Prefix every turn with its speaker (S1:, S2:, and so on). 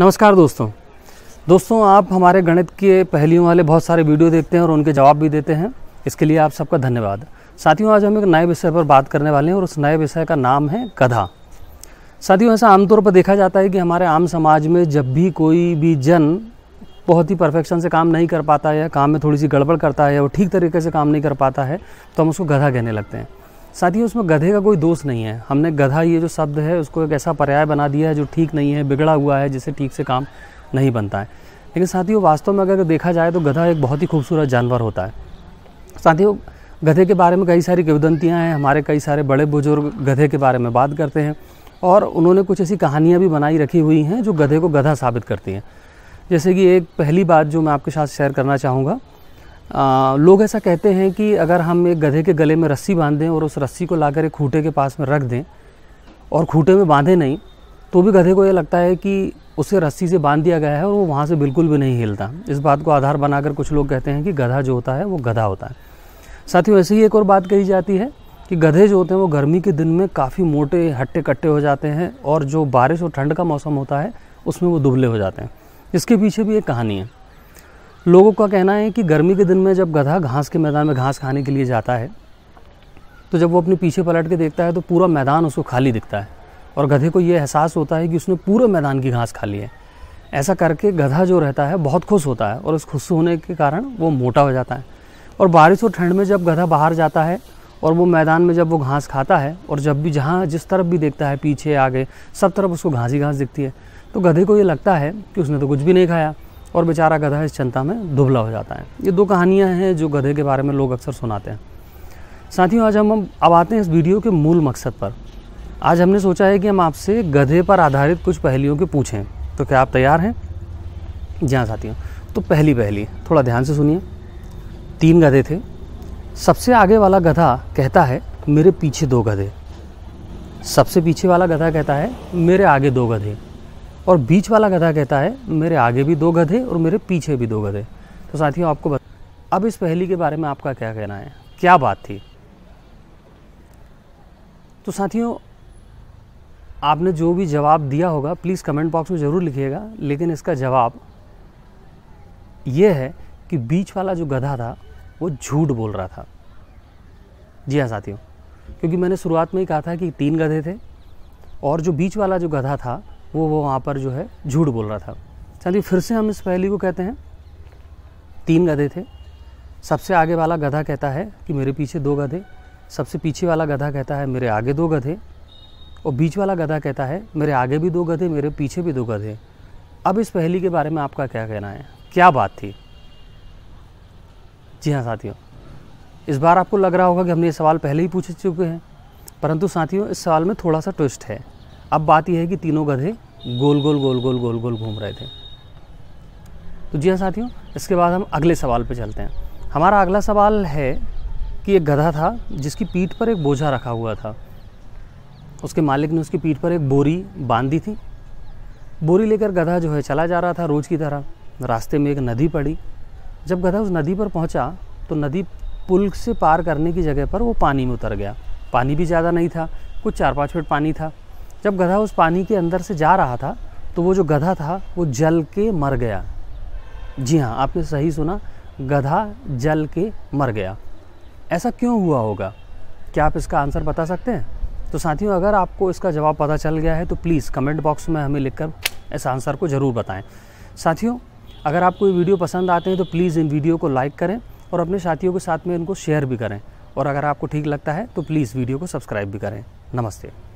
S1: नमस्कार दोस्तों दोस्तों आप हमारे गणित के पहलियों वाले बहुत सारे वीडियो देखते हैं और उनके जवाब भी देते हैं इसके लिए आप सबका धन्यवाद साथियों आज हम एक नए विषय पर बात करने वाले हैं और उस नए विषय का नाम है गधा साथियों ऐसा आमतौर पर देखा जाता है कि हमारे आम समाज में जब भी कोई भी जन बहुत ही परफेक्शन से काम नहीं कर पाता है काम में थोड़ी सी गड़बड़ करता है और ठीक तरीके से काम नहीं कर पाता है तो हम उसको गधा कहने लगते हैं साथ ही उसमें गधे का कोई दोष नहीं है हमने गधा ये जो शब्द है उसको एक ऐसा पर्याय बना दिया है जो ठीक नहीं है बिगड़ा हुआ है जिसे ठीक से काम नहीं बनता है लेकिन साथियों वास्तव में अगर देखा जाए तो गधा एक बहुत ही खूबसूरत जानवर होता है साथियों गधे के बारे में कई सारी किवदंतियाँ हैं हमारे कई सारे बड़े बुजुर्ग गधे के बारे में बात करते हैं और उन्होंने कुछ ऐसी कहानियाँ भी बनाई रखी हुई हैं जो गधे को गधा साबित करती हैं जैसे कि एक पहली बात जो मैं आपके साथ शेयर करना चाहूँगा आ, लोग ऐसा कहते हैं कि अगर हम एक गधे के गले में रस्सी बांध दें और उस रस्सी को लाकर एक खूटे के पास में रख दें और खूटे में बांधे नहीं तो भी गधे को यह लगता है कि उसे रस्सी से बांध दिया गया है और वो वहाँ से बिल्कुल भी नहीं हिलता इस बात को आधार बनाकर कुछ लोग कहते हैं कि गधा जो होता है वो गधा होता है साथ ही वैसे ही एक और बात कही जाती है कि गधे जो होते हैं वो गर्मी के दिन में काफ़ी मोटे हट्टे कट्टे हो जाते हैं और जो बारिश और ठंड का मौसम होता है उसमें वो दुबले हो जाते हैं इसके पीछे भी एक कहानी है लोगों का कहना है कि गर्मी के दिन में जब गधा घास के मैदान में घास खाने के लिए जाता है तो जब वो अपने पीछे पलट के देखता है तो पूरा मैदान उसको खाली दिखता है और गधे को ये एहसास होता है कि उसने पूरे मैदान की घास खा ली है ऐसा करके गधा जो रहता है बहुत खुश होता है और उस खुश होने के कारण वो मोटा हो जाता है और बारिश और ठंड में जब गधा बाहर जाता है और वो मैदान में जब वो घास खाता है और जब भी जहाँ जिस तरफ भी देखता है पीछे आगे सब तरफ उसको घास ही घास दिखती है तो गधे को ये लगता है कि उसने तो कुछ भी नहीं खाया और बेचारा गधा इस चिंता में दुबला हो जाता है ये दो कहानियाँ हैं जो गधे के बारे में लोग अक्सर सुनाते हैं साथियों आज हम अब आते हैं इस वीडियो के मूल मकसद पर आज हमने सोचा है कि हम आपसे गधे पर आधारित कुछ पहलियों के पूछें तो क्या आप तैयार हैं जी हाँ साथियों तो पहली पहली थोड़ा ध्यान से सुनिए तीन गधे थे सबसे आगे वाला गधा कहता है मेरे पीछे दो गधे सबसे पीछे वाला गधा कहता है मेरे आगे दो गधे और बीच वाला गधा कहता है मेरे आगे भी दो गधे और मेरे पीछे भी दो गधे तो साथियों आपको बता अब इस पहली के बारे में आपका क्या कहना है क्या बात थी तो साथियों आपने जो भी जवाब दिया होगा प्लीज़ कमेंट बॉक्स में ज़रूर लिखिएगा लेकिन इसका जवाब ये है कि बीच वाला जो गधा था वो झूठ बोल रहा था जी हाँ साथियों क्योंकि मैंने शुरुआत में ही कहा था कि तीन गधे थे और जो बीच वाला जो गधा था वो वो वहाँ पर जो है झूठ बोल रहा था चलिए फिर से हम इस पहली को कहते हैं तीन गधे थे सबसे आगे वाला गधा कहता है कि मेरे पीछे दो गधे सबसे पीछे वाला गधा कहता है मेरे आगे दो गधे और बीच वाला गधा कहता है मेरे आगे भी दो गधे मेरे पीछे भी दो गधे अब इस पहली के बारे में आपका क्या कहना है क्या बात थी जी हाँ साथियों इस बार आपको लग रहा होगा कि हमने ये सवाल पहले ही पूछ चुके हैं परंतु साथियों इस सवाल में थोड़ा सा ट्विस्ट है अब बात यह है कि तीनों गधे गोल गोल गोल गोल गोल गोल घूम रहे थे तो जी हाँ साथियों इसके बाद हम अगले सवाल पर चलते हैं हमारा अगला सवाल है कि एक गधा था जिसकी पीठ पर एक बोझा रखा हुआ था उसके मालिक ने उसकी पीठ पर एक बोरी बांध दी थी बोरी लेकर गधा जो है चला जा रहा था रोज़ की तरह रास्ते में एक नदी पड़ी जब गधा उस नदी पर पहुंचा तो नदी पुल से पार करने की जगह पर वो पानी में उतर गया पानी भी ज़्यादा नहीं था कुछ चार पाँच फीट पानी था जब गधा उस पानी के अंदर से जा रहा था तो वो जो गधा था वो जल के मर गया जी हाँ आपने सही सुना गधा जल के मर गया ऐसा क्यों हुआ होगा क्या आप इसका आंसर बता सकते हैं तो साथियों अगर आपको इसका जवाब पता चल गया है तो प्लीज़ कमेंट बॉक्स में हमें लिखकर इस आंसर को ज़रूर बताएं साथियों अगर आपको ये वीडियो पसंद आते हैं तो प्लीज़ इन वीडियो को लाइक करें और अपने साथियों के साथ में इनको शेयर भी करें और अगर आपको ठीक लगता है तो प्लीज़ वीडियो को सब्सक्राइब भी करें नमस्ते